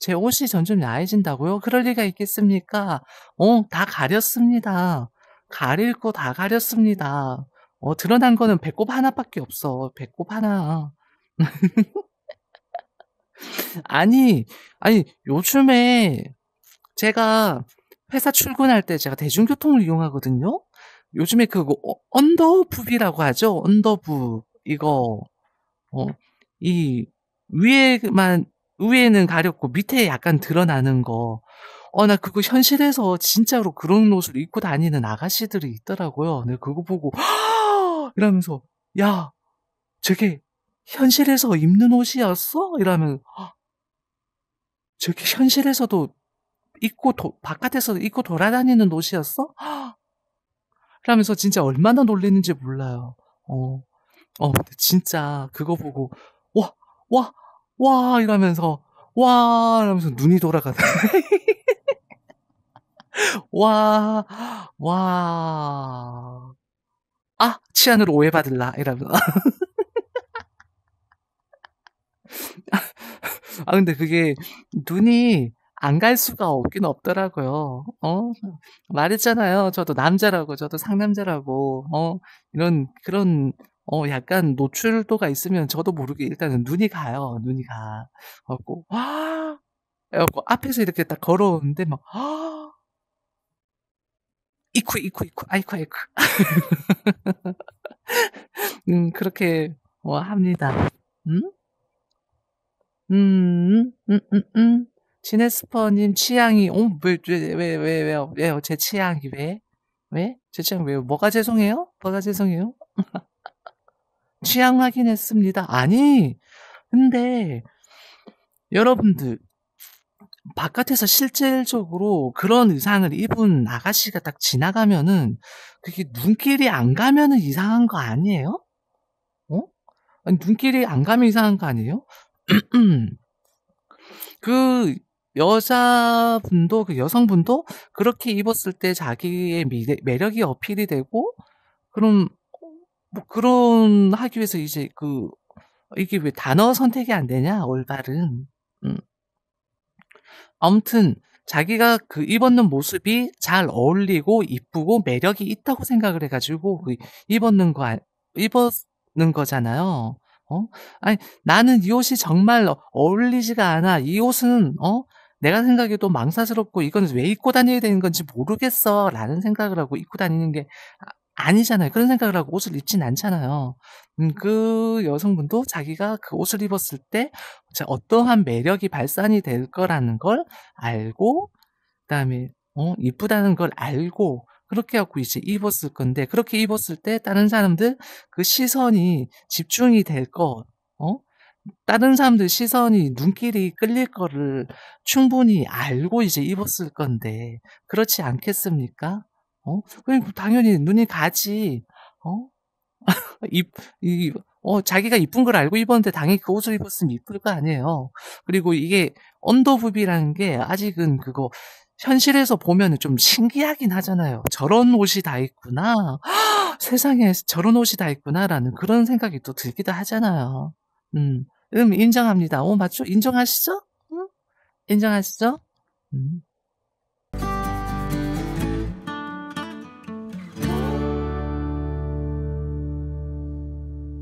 제 옷이 점점 야해진다고요? 그럴 리가 있겠습니까? 어, 다 가렸습니다. 가릴 거 다 가렸습니다. 어, 드러난 거는 배꼽 하나밖에 없어. 배꼽 하나. 아니, 아니, 요즘에 제가 회사 출근할 때 제가 대중교통을 이용하거든요? 요즘에 그언더부비라고 어, 하죠? 언더북. 이거, 어, 이, 위에만 위에는 가렵고 밑에 약간 드러나는 거. 어, 나 그거 현실에서 진짜로 그런 옷을 입고 다니는 아가씨들이 있더라고요. 내가 네, 그거 보고, 허! 이러면서, 야, 저게 현실에서 입는 옷이었어? 이러면, 저게 현실에서도 입고, 도, 바깥에서 입고 돌아다니는 옷이었어? 허! 이러면서 진짜 얼마나 놀리는지 몰라요. 어, 어, 진짜 그거 보고, 와, 와, 와 이러면서 와 이러면서 눈이 돌아가다. 와, 와. 아, 치안으로 오해받을라. 이러면서. 아, 근데 그게 눈이 안 갈 수가 없긴 없더라고요. 어? 말했잖아요. 저도 남자라고, 저도 상남자라고, 어? 이런, 그런 어, 약간 노출도가 있으면 저도 모르게 일단은 눈이 가요. 눈이 가. 그래갖고, 와! 아! 그래갖고 앞에서 이렇게 딱 걸어오는데 막, 아! 이쿠, 이쿠, 이쿠, 아이쿠, 아이쿠. 음, 그렇게 뭐 합니다. 음? 음? 음, 음, 음, 음. 지네스퍼님 취향이, 어, 왜, 왜, 왜, 왜, 왜요? 왜요? 제 취향이 왜? 왜? 제 취향 왜요? 뭐가 죄송해요? 뭐가 죄송해요? 취향 확인했습니다. 아니, 근데 여러분들 바깥에서 실질적으로 그런 의상을 입은 아가씨가 딱 지나가면은 그게 눈길이 안 가면은 이상한 거 아니에요? 어? 아니, 눈길이 안 가면 이상한 거 아니에요? 그 여자분도 그 여성분도 그렇게 입었을 때 자기의 미, 매력이 어필이 되고 그럼 뭐 그런 하기 위해서 이제 그 이게 왜 단어 선택이 안 되냐 올바른. 음. 아무튼 자기가 그 입었는 모습이 잘 어울리고 이쁘고 매력이 있다고 생각을 해가지고 그 입었는 거 아, 입었는 거잖아요. 어? 아니 나는 이 옷이 정말 어, 어울리지가 않아. 이 옷은 어 내가 생각해도 망사스럽고 이건 왜 입고 다녀야 되는 건지 모르겠어라는 생각을 하고 입고 다니는 게 아, 아니잖아요. 그런 생각을 하고 옷을 입진 않잖아요. 음, 그 여성분도 자기가 그 옷을 입었을 때 어떠한 매력이 발산이 될 거라는 걸 알고, 그 다음에, 어, 이쁘다는 걸 알고, 그렇게 하고 이제 입었을 건데, 그렇게 입었을 때 다른 사람들 그 시선이 집중이 될 거, 어? 다른 사람들 시선이 눈길이 끌릴 거를 충분히 알고 이제 입었을 건데, 그렇지 않겠습니까? 어? 당연히 눈이 가지. 어? 이, 이, 어, 자기가 이쁜 걸 알고 입었는데 당연히 그 옷을 입었으면 이쁠 거 아니에요. 그리고 이게 언더부비라는 게 아직은 그거 현실에서 보면 좀 신기하긴 하잖아요. 저런 옷이 다 있구나. 세상에 저런 옷이 다 있구나라는 그런 생각이 또 들기도 하잖아요. 음, 음 인정합니다. 오, 어, 맞죠? 인정하시죠? 음? 인정하시죠? 음.